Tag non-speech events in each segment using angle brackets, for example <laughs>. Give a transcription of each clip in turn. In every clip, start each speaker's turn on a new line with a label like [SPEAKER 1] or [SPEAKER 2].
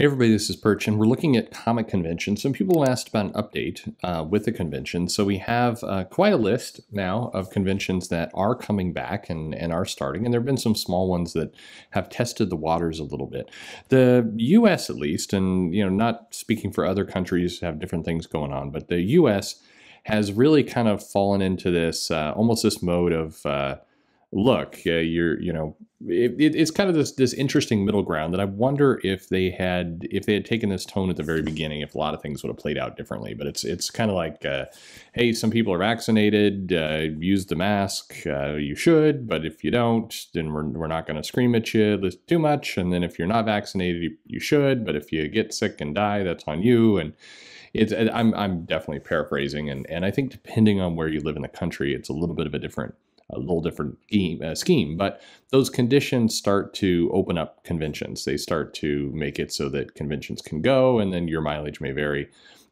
[SPEAKER 1] Hey everybody, this is Perch, and we're looking at comic conventions. Some people asked about an update uh, with the convention, so we have uh, quite a list now of conventions that are coming back and, and are starting, and there have been some small ones that have tested the waters a little bit. The U.S. at least, and you know, not speaking for other countries have different things going on, but the U.S. has really kind of fallen into this uh, almost this mode of uh, look, uh, you're, you know, it, it, it's kind of this this interesting middle ground that I wonder if they had if they had taken this tone at the very beginning, if a lot of things would have played out differently. But it's it's kind of like, uh, hey, some people are vaccinated, uh, use the mask, uh, you should, but if you don't, then we're, we're not going to scream at you too much. And then if you're not vaccinated, you, you should, but if you get sick and die, that's on you. And it's I'm I'm definitely paraphrasing, and and I think depending on where you live in the country, it's a little bit of a different a whole different scheme, uh, scheme. But those conditions start to open up conventions. They start to make it so that conventions can go, and then your mileage may vary.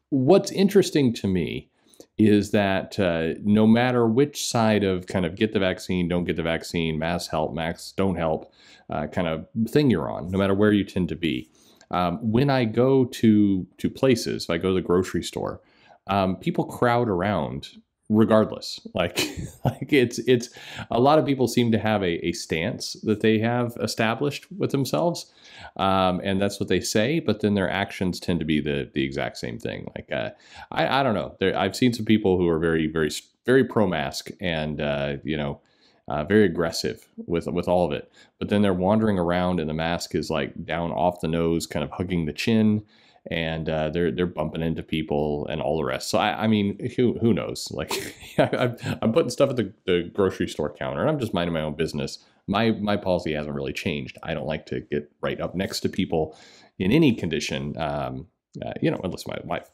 [SPEAKER 1] What's interesting to me is that uh, no matter which side of kind of get the vaccine, don't get the vaccine, mass help, max don't help uh, kind of thing you're on, no matter where you tend to be, um, when I go to to places, if I go to the grocery store, um, people crowd around regardless <laughs> like like it's it's a lot of people seem to have a, a stance that they have established with themselves um, and that's what they say but then their actions tend to be the the exact same thing like uh, I, I don't know there, I've seen some people who are very very very pro mask and uh, you know uh, very aggressive with with all of it but then they're wandering around and the mask is like down off the nose kind of hugging the chin and uh, they're they're bumping into people and all the rest. So I, I mean, who who knows? <laughs> Like, I'm, I'm putting stuff at the, the grocery store counter, and I'm just minding my own business. My my policy hasn't really changed. I don't like to get right up next to people in any condition. Um, uh, you know, unless my wife.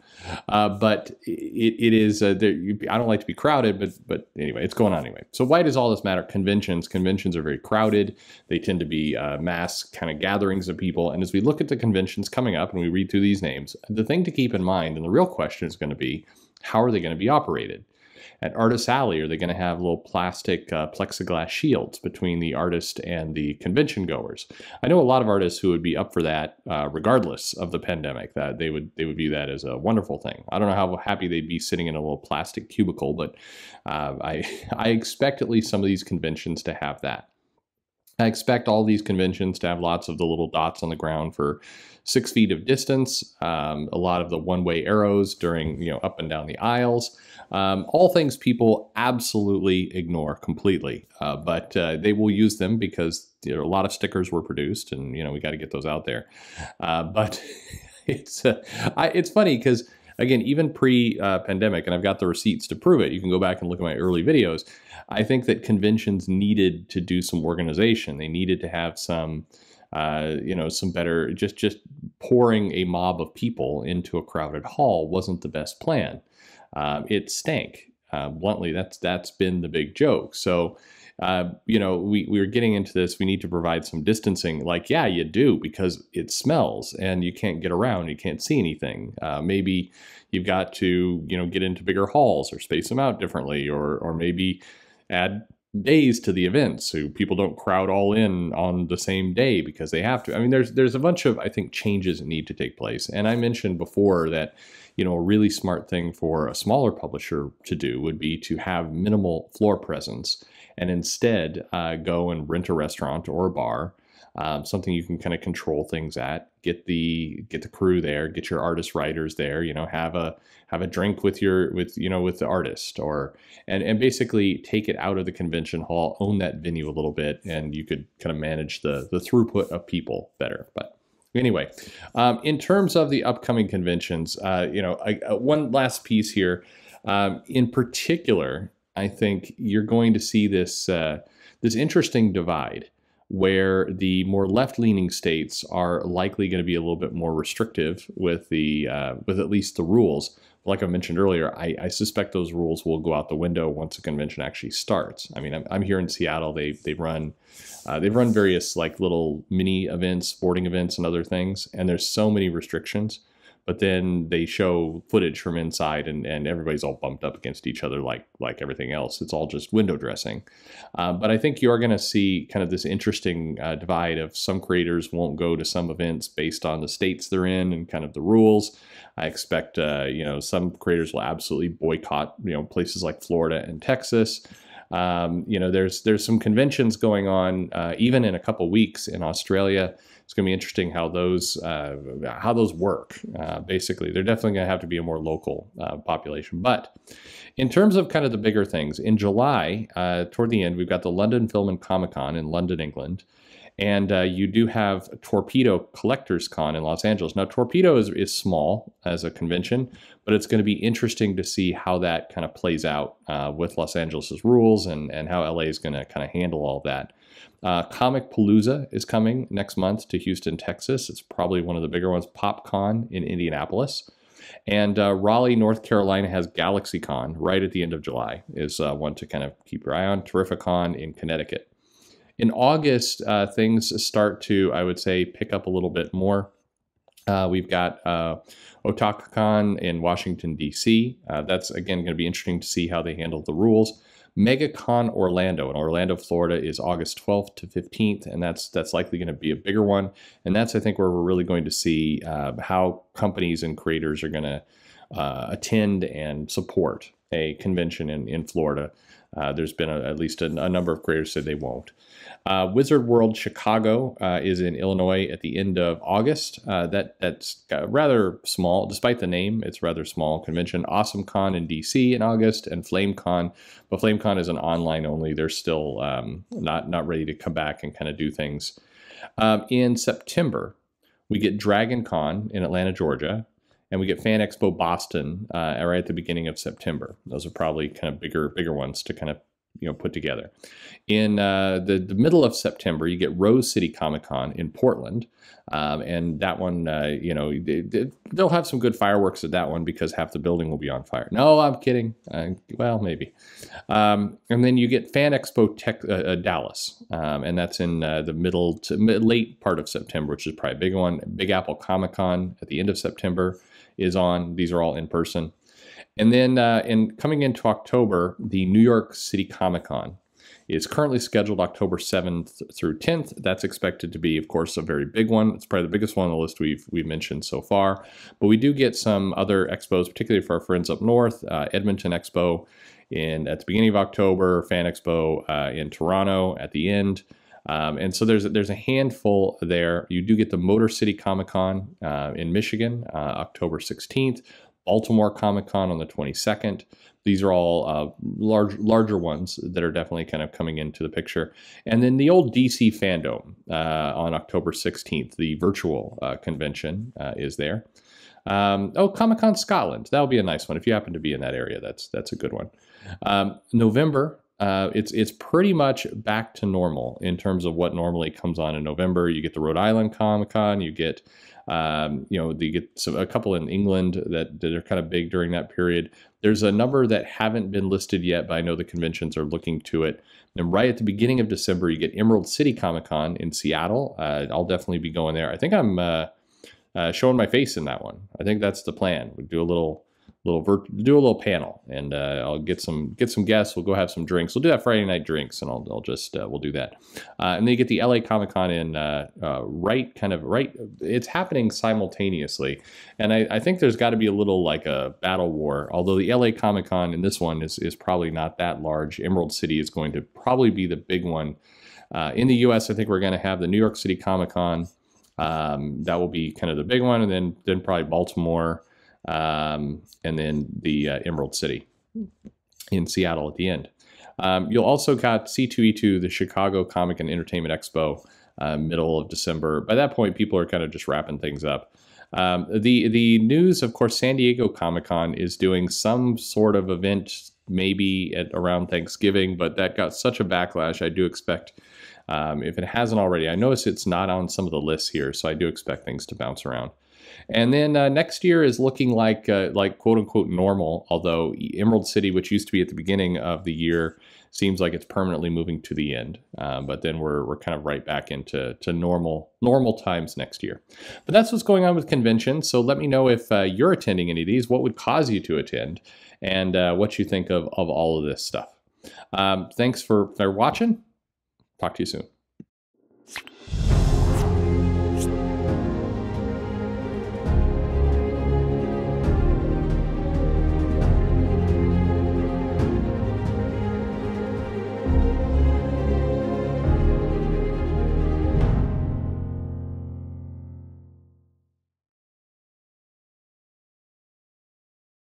[SPEAKER 1] Uh, but it, it is, uh, there, you, I don't like to be crowded, but but anyway, it's going on anyway. So why does all this matter? Conventions. Conventions are very crowded. They tend to be uh, mass kind of gatherings of people. And as we look at the conventions coming up and we read through these names, the thing to keep in mind and the real question is going to be, how are they going to be operated? at Artist Alley, are they going to have little plastic uh, plexiglass shields between the artist and the convention goers? I know a lot of artists who would be up for that, uh, regardless of the pandemic. That they would they would view that as a wonderful thing. I don't know how happy they'd be sitting in a little plastic cubicle, but uh, I <laughs> I expect at least some of these conventions to have that. I expect all these conventions to have lots of the little dots on the ground for six feet of distance, um, a lot of the one way arrows during, you know, up and down the aisles, um, all things people absolutely ignore completely. Uh, but uh, they will use them because you know, a lot of stickers were produced and, you know, we got to get those out there. Uh, but <laughs> it's, uh, I, it's funny because again, even pre uh, pandemic, and I've got the receipts to prove it. You can go back and look at my early videos. I think that conventions needed to do some organization. They needed to have some, uh, you know, some better, just, just pouring a mob of people into a crowded hall wasn't the best plan. Uh, it stank. Uh, bluntly, that's, that's been the big joke. So, uh, you know, we, we were getting into this, we need to provide some distancing. Like, yeah, you do because it smells and you can't get around, you can't see anything. Uh, maybe you've got to, you know, get into bigger halls or space them out differently, or, or maybe add days to the event so people don't crowd all in on the same day because they have to. I mean, there's there's a bunch of I think changes that need to take place. And I mentioned before that you know a really smart thing for a smaller publisher to do would be to have minimal floor presence and instead uh, go and rent a restaurant or a bar, um, something you can kind of control things at. Get the get the crew there, get your artist writers there. You know, have a have a drink with your with you know with the artist or and and basically take it out of the convention hall, own that venue a little bit, and you could kind of manage the the throughput of people better. But anyway, um, in terms of the upcoming conventions, uh, you know, I, uh, one last piece here. Um, in particular, I think you're going to see this uh, this interesting divide where the more left-leaning states are likely going to be a little bit more restrictive with the uh, with at least the rules. Like I mentioned earlier, I, I, suspect those rules will go out the window once the convention actually starts. I mean, I'm, I'm here in Seattle. They they run uh, they've run various like little mini events, sporting events, and other things. And there's so many restrictions but then they show footage from inside and, and everybody's all bumped up against each other like like everything else it's all just window dressing uh, but i think you're going to see kind of this interesting uh, divide of some creators won't go to some events based on the states they're in and kind of the rules i expect uh, you know some creators will absolutely boycott you know places like florida and texas um, you know there's there's some conventions going on uh, even in a couple weeks in australia it's going to be interesting how those uh, how those work. Uh, basically, they're definitely going to have to be a more local uh, population. But in terms of kind of the bigger things, in July, uh, toward the end, we've got the London Film and Comic Con in London, England. And uh, you do have Torpedo Collectors Con in Los Angeles. Now, Torpedo is, is small as a convention, but it's going to be interesting to see how that kind of plays out uh, with Los Angeles' rules and, and how LA is going to kind of handle all that. Uh, Comic Palooza is coming next month to Houston, Texas. It's probably one of the bigger ones. PopCon in Indianapolis. And uh, Raleigh, North Carolina has GalaxyCon right at the end of July, is uh, one to kind of keep your eye on. Terrificon in Connecticut. In August, uh, things start to, I would say, pick up a little bit more. Uh, we've got uh, OtakuCon in Washington, D.C. Uh, that's, again, going to be interesting to see how they handle the rules. MegaCon Orlando in Orlando, Florida, is August 12th to 15th, and that's that's likely going to be a bigger one. And that's I think where we're really going to see uh, how companies and creators are going to uh, attend and support a convention in, in Florida. Uh, there's been a, at least a, a, number of creators say they won't. Uh, Wizard World Chicago uh, is in Illinois at the end of August. Uh, that that's rather small, despite the name. It's rather small convention. Awesome Con in DC in August, and FlameCon, but FlameCon is an online only. They're still um, not not ready to come back and kind of do things. Um, in September, we get Dragon Con in Atlanta, Georgia and we get Fan Expo Boston uh, right at the beginning of September. Those are probably kind of bigger bigger ones to kind of you know put together. In uh, the the middle of September, you get Rose City Comic Con in Portland, um, and that one uh, you know they, will have some good fireworks at that one because half the building will be on fire. No, I'm kidding. Uh, well, maybe. Um, and then you get Fan Expo Tech uh, uh, Dallas, um, and that's in uh, the middle to mid, late part of September, which is probably a big one. Big Apple Comic Con at the end of September is on. These are all in person. And then uh, in coming into October, the New York City Comic Con is currently scheduled October 7th through 10th. That's expected to be, of course, a very big one. It's probably the biggest one on the list we've we've mentioned so far. But we do get some other expos, particularly for our friends up north, uh, Edmonton Expo in at the beginning of October, Fan Expo uh, in Toronto at the end. Um, and so there's there's a handful there. You do get the Motor City Comic Con uh, in Michigan, uh, October 16th, Baltimore Comic Con on the 22nd. These are all uh, large larger ones that are definitely kind of coming into the picture. And then the old DC Fandom uh, on October 16th, the virtual uh, convention uh, is there. Um, oh, Comic Con Scotland. That'll be a nice one. If you happen to be in that area, that's that's a good one. Um, November uh, it's it's pretty much back to normal in terms of what normally comes on in November. You get the Rhode Island Comic Con, you get um, you know you get some, a couple in England that, that are kind of big during that period. There's a number that haven't been listed yet, but I know the conventions are looking to it. And right at the beginning of December, you get Emerald City Comic Con in Seattle. Uh, I'll definitely be going there. I think I'm uh, uh showing my face in that one. I think that's the plan. We do a little little vir- do a little panel, and uh, I'll get some get some guests. We'll go have some drinks. We'll do that Friday night drinks, and I'll, I'll just uh, we'll do that. Uh, and then you get the LA Comic Con in uh, uh, right kind of right. It's happening simultaneously, and I, I think there's got to be a little like a battle war. Although the LA Comic Con in this one is is probably not that large. Emerald City is going to probably be the big one. Uh, in the U.S., I think we're going to have the New York City Comic Con. Um, that will be kind of the big one, and then then probably Baltimore um, and then the uh, Emerald City in Seattle at the end. Um, you'll also got C2E2, the Chicago Comic and Entertainment Expo, uh, middle of December. By that point, people are kind of just wrapping things up. Um, the the news, of course, San Diego Comic Con is doing some sort of event, maybe at around Thanksgiving, but that got such a backlash. I do expect, um, if it hasn't already, I notice it's not on some of the lists here, so I do expect things to bounce around. And then uh, next year is looking like uh, like quote unquote normal, although Emerald City, which used to be at the beginning of the year, seems like it's permanently moving to the end. Uh, but then we're, we're kind of right back into to normal normal times next year. But that's what's going on with conventions. So let me know if uh, you're attending any of these, what would cause you to attend, and uh, what you think of of all of this stuff. Um, thanks for, for watching. Talk to you soon.